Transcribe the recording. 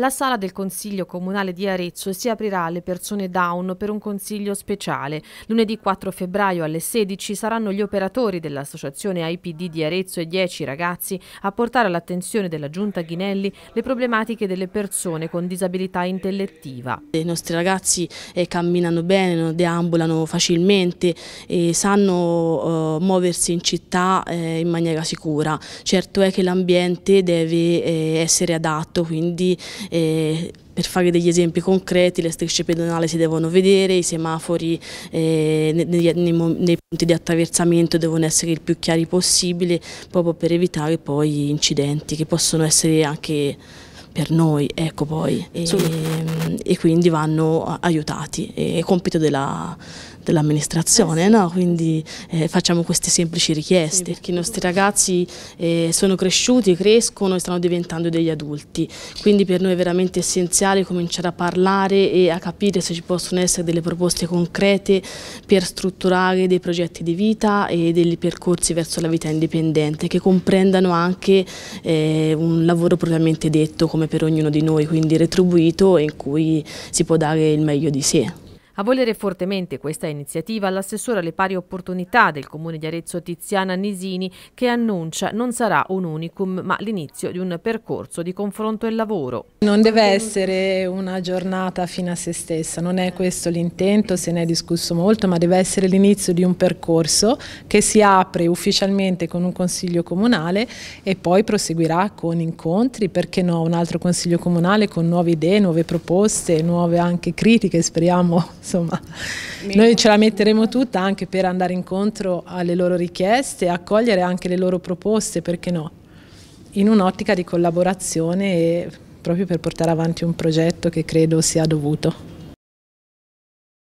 La sala del Consiglio Comunale di Arezzo si aprirà alle persone down per un consiglio speciale. Lunedì 4 febbraio alle 16 saranno gli operatori dell'associazione IPD di Arezzo e 10 ragazzi a portare all'attenzione della Giunta Ghinelli le problematiche delle persone con disabilità intellettiva. I nostri ragazzi eh, camminano bene, deambulano facilmente, e sanno eh, muoversi in città eh, in maniera sicura. Certo è che l'ambiente deve essere adatto, quindi eh, per fare degli esempi concreti le strisce pedonali si devono vedere, i semafori eh, nei, nei, nei, punti di attraversamento devono essere il più chiari possibile proprio per evitare poi incidenti che possono essere anche per noi, ecco poi, e, ehm, e quindi vanno aiutati, è compito della dell'amministrazione, eh no? quindi eh, facciamo queste semplici richieste. perché i nostri ragazzi eh, sono cresciuti, crescono e stanno diventando degli adulti, quindi per noi è veramente essenziale cominciare a parlare e a capire se ci possono essere delle proposte concrete per strutturare dei progetti di vita e dei percorsi verso la vita indipendente che comprendano anche eh, un lavoro propriamente detto come per ognuno di noi, quindi retribuito in cui si può dare il meglio di sé. A volere fortemente questa iniziativa l'assessore alle pari opportunità del comune di Arezzo Tiziana Nisini che annuncia non sarà un unicum ma l'inizio di un percorso di confronto e lavoro. Non deve essere una giornata fino a se stessa, non è questo l'intento, se ne è discusso molto, ma deve essere l'inizio di un percorso che si apre ufficialmente con un consiglio comunale e poi proseguirà con incontri, perché no, un altro consiglio comunale con nuove idee, nuove proposte, nuove anche critiche, speriamo insomma noi ce la metteremo tutta anche per andare incontro alle loro richieste e accogliere anche le loro proposte, perché no? In un'ottica di collaborazione e proprio per portare avanti un progetto che credo sia dovuto.